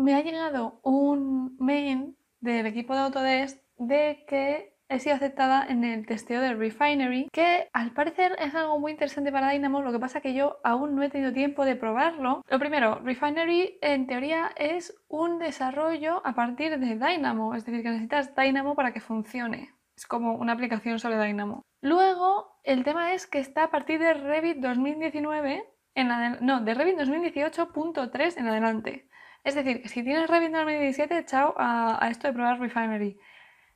me ha llegado un mail del equipo de Autodesk de que he sido aceptada en el testeo de Refinery, que al parecer es algo muy interesante para Dynamo, lo que pasa que yo aún no he tenido tiempo de probarlo. Lo primero, Refinery en teoría es un desarrollo a partir de Dynamo, es decir, que necesitas Dynamo para que funcione. Es como una aplicación sobre Dynamo. Luego, el tema es que está a partir de Revit 2019, en no, de Revit 2018.3 en adelante. Es decir, si tienes Revit 2017, chao a, esto de probar Refinery.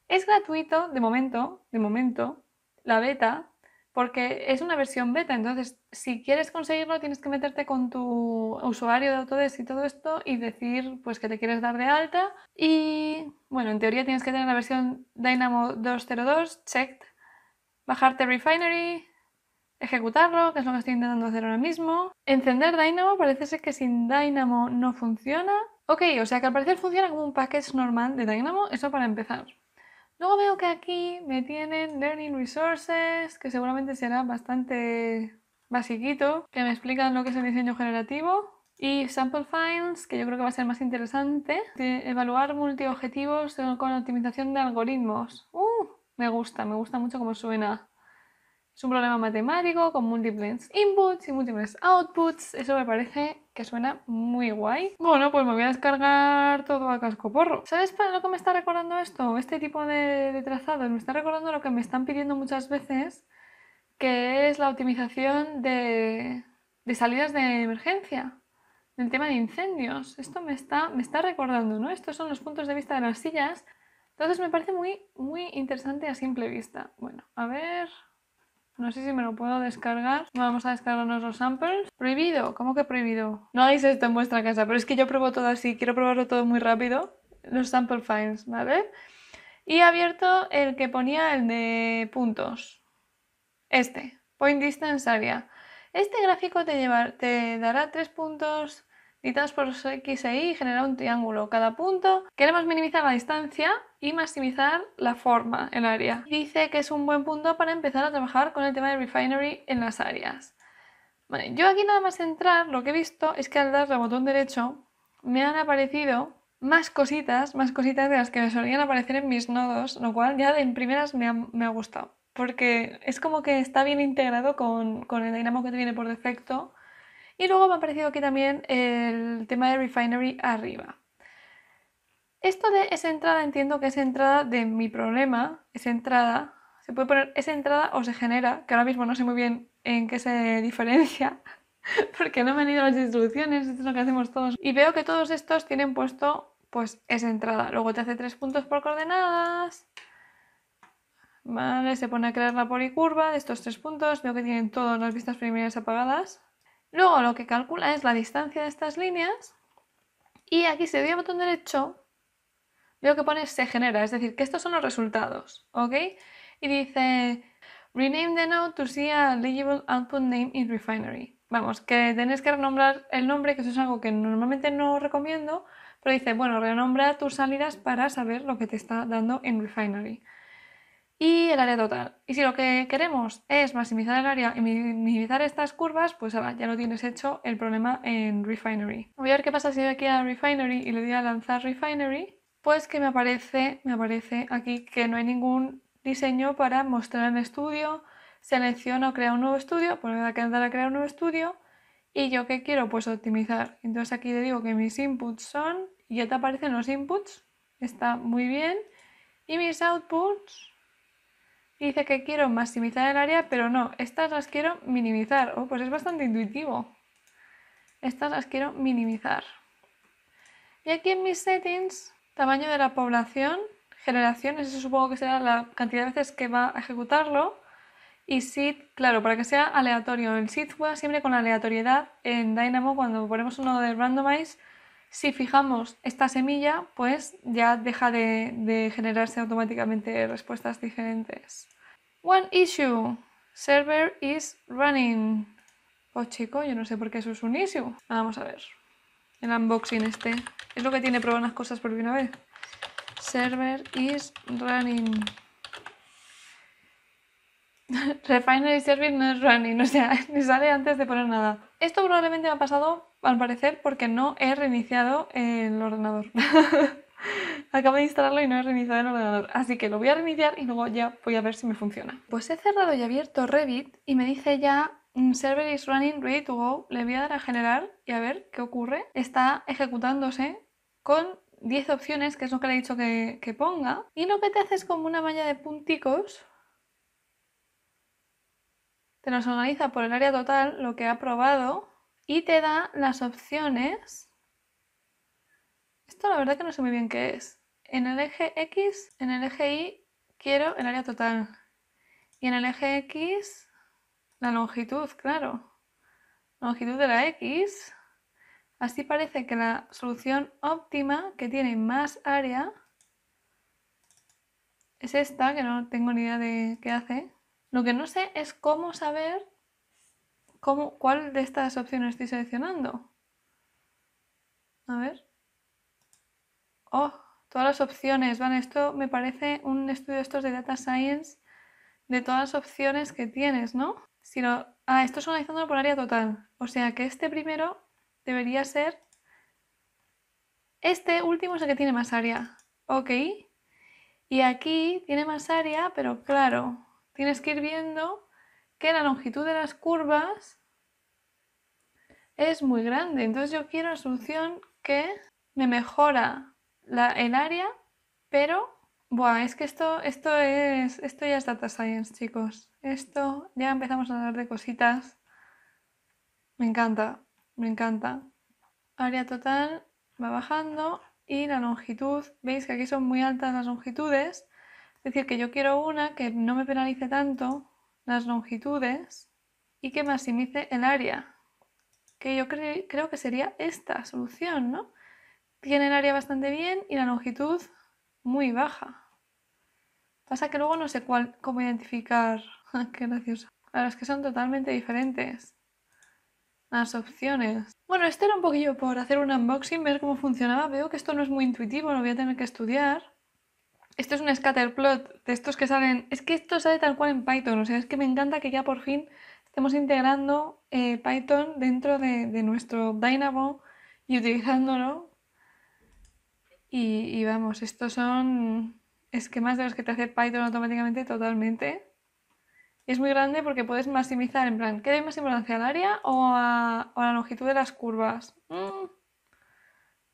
Es gratuito, de momento, de momento, la beta, porque es una versión beta. Entonces, si quieres conseguirlo, tienes que meterte con tu usuario de Autodesk y todo esto y decir pues que te quieres dar de alta. Y bueno, en teoría tienes que tener la versión Dynamo 202, checked, bajarte Refinery, ejecutarlo, que es lo que estoy intentando hacer ahora mismo. Encender Dynamo, parece ser que sin Dynamo no funciona. Ok, o sea que al parecer funciona como un package normal de Dynamo, eso para empezar. Luego veo que aquí me tienen Learning Resources, que seguramente será bastante basiquito, que me explican lo que es el diseño generativo. Y Sample Files, que yo creo que va a ser más interesante. evaluar multiobjetivos con optimización de algoritmos. ¡Uh! Me gusta, me gusta mucho cómo suena. Es un problema matemático con múltiples inputs y múltiples outputs. Eso me parece que suena muy guay. Bueno, pues me voy a descargar todo a cascoporro. ¿Sabes lo que me está recordando esto? Este tipo de, de trazados me está recordando lo que me están pidiendo muchas veces, que es la optimización de, salidas de emergencia del tema de incendios. Esto me está, me está recordando, ¿no? Estos son los puntos de vista de las sillas. Entonces me parece muy, muy interesante a simple vista. Bueno, a ver, no sé si me lo puedo descargar. Vamos a descargarnos los samples. Prohibido. ¿Cómo que prohibido? No hagáis esto en vuestra casa, pero es que yo pruebo todo así. Quiero probarlo todo muy rápido. Los sample files, ¿vale? Y he abierto el que ponía el de puntos. Este. Point distance area. Este gráfico te, te dará tres puntos dictados por X e Y generar un triángulo. Cada punto queremos minimizar la distancia y maximizar la forma, el área. Dice que es un buen punto para empezar a trabajar con el tema de refinery en las áreas. yo aquí nada más entrar, lo que he visto es que al darle al botón derecho me han aparecido más cositas, más cositas de las que me solían aparecer en mis nodos, lo cual ya en primeras me ha, gustado. Porque es como que está bien integrado con, con el dinamo que te viene por defecto y luego me ha aparecido aquí también el tema de Refinery arriba. Esto de esa entrada entiendo que es entrada de mi problema, esa entrada, se puede poner esa entrada o se genera, que ahora mismo no sé muy bien en qué se diferencia, porque no me han ido las instrucciones, esto es lo que hacemos todos. Y veo que todos estos tienen puesto pues esa entrada, luego te hace tres puntos por coordenadas, vale, se pone a crear la policurva de estos tres puntos, veo que tienen todas las vistas primeras apagadas, Luego lo que calcula es la distancia de estas líneas y aquí si doy al botón derecho veo que pone se genera, es decir, que estos son los resultados, ¿ok? Y dice rename the node to see a legible output name in refinery. Vamos, que tenéis que renombrar el nombre, que eso es algo que normalmente no recomiendo, pero dice, bueno, renombra tus salidas para saber lo que te está dando en refinery y el área total. Y si lo que queremos es maximizar el área y minimizar estas curvas, pues ahora ya lo tienes hecho el problema en Refinery. Voy a ver qué pasa si voy aquí a Refinery y le doy a lanzar Refinery, pues que me aparece, me aparece aquí que no hay ningún diseño para mostrar en estudio, selecciono crear un nuevo estudio, pues me voy a quedar a crear un nuevo estudio y yo qué quiero, pues optimizar. Entonces aquí le digo que mis inputs son, y ya te aparecen los inputs, está muy bien, y mis outputs dice que quiero maximizar el área, pero no, estas las quiero minimizar. Oh, pues es bastante intuitivo. Estas las quiero minimizar. Y aquí en mis settings, tamaño de la población, generaciones, eso supongo que será la cantidad de veces que va a ejecutarlo. Y seed, claro, para que sea aleatorio. El seed fue siempre con aleatoriedad en Dynamo cuando ponemos uno de randomize si fijamos esta semilla, pues ya deja de, generarse automáticamente respuestas diferentes. One issue. Server is running. Oh, chico, yo no sé por qué eso es un issue. Vamos a ver. El unboxing este. Es lo que tiene probar unas cosas por primera vez. Server is running. Refinery Service no es running, o sea, ni sale antes de poner nada. Esto probablemente me ha pasado, al parecer, porque no he reiniciado el ordenador. Acabo de instalarlo y no he reiniciado el ordenador, así que lo voy a reiniciar y luego ya voy a ver si me funciona. Pues he cerrado y abierto Revit y me dice ya mm, Server is running, ready to go. Le voy a dar a generar y a ver qué ocurre. Está ejecutándose con 10 opciones, que es lo que le he dicho que, que ponga. Y lo que te hace es como una malla de punticos te nos organiza por el área total, lo que ha probado, y te da las opciones. Esto la verdad que no sé muy bien qué es. En el eje X, en el eje Y quiero el área total. Y en el eje X, la longitud, claro. Longitud de la X. Así parece que la solución óptima que tiene más área es esta, que no tengo ni idea de qué hace. Lo que no sé es cómo saber cuál de estas opciones estoy seleccionando. A ver. Oh, todas las opciones. Vale, esto me parece un estudio estos de Data Science de todas las opciones que tienes, ¿no? Si Ah, esto es por área total. O sea que este primero debería ser... Este último es el que tiene más área. Ok. Y aquí tiene más área, pero claro, tienes que ir viendo que la longitud de las curvas es muy grande. Entonces yo quiero una solución que me mejora el área, pero Buah, es que esto, esto es. Esto ya es data science, chicos. Esto ya empezamos a hablar de cositas. Me encanta, me encanta. Área total va bajando y la longitud. Veis que aquí son muy altas las longitudes. Es decir, que yo quiero una que no me penalice tanto las longitudes y que maximice el área, que yo creo que sería esta solución, ¿no? Tiene el área bastante bien y la longitud muy baja. Pasa que luego no sé cómo identificar. Qué gracioso. Ahora es que son totalmente diferentes las opciones. Bueno, esto era un poquillo por hacer un unboxing, ver cómo funcionaba. Veo que esto no es muy intuitivo, lo voy a tener que estudiar. Esto es un scatterplot de estos que salen. Es que esto sale tal cual en Python. O sea, es que me encanta que ya por fin estemos integrando eh, Python dentro de, nuestro Dynamo y utilizándolo. Y, vamos, estos son esquemas de los que te hace Python automáticamente totalmente. es muy grande porque puedes maximizar, en plan, ¿qué da más importancia al área o a, la longitud de las curvas? Mm.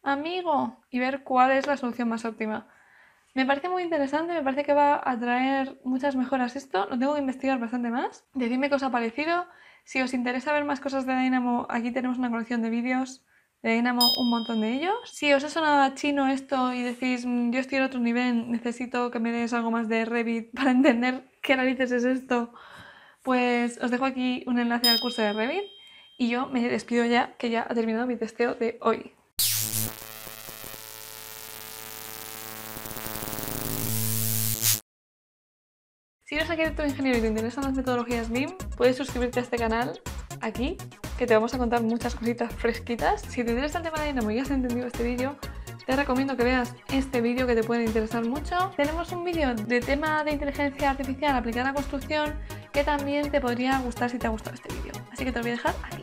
amigo, y ver cuál es la solución más óptima. Me parece muy interesante, me parece que va a traer muchas mejoras esto. Lo tengo que investigar bastante más. Decidme qué os ha parecido. Si os interesa ver más cosas de Dynamo, aquí tenemos una colección de vídeos de Dynamo, un montón de ellos. Si os ha sonado chino esto y decís, mm, yo estoy en otro nivel, necesito que me des algo más de Revit para entender qué narices es esto, pues os dejo aquí un enlace al curso de Revit. Y yo me despido ya, que ya ha terminado mi testeo de hoy. Si eres arquitecto ingeniero y te interesan las metodologías BIM, puedes suscribirte a este canal aquí, que te vamos a contar muchas cositas fresquitas. Si te interesa el tema de dinamo y has entendido este vídeo, te recomiendo que veas este vídeo que te puede interesar mucho. Tenemos un vídeo de tema de inteligencia artificial aplicada a construcción que también te podría gustar si te ha gustado este vídeo. Así que te lo voy a dejar aquí.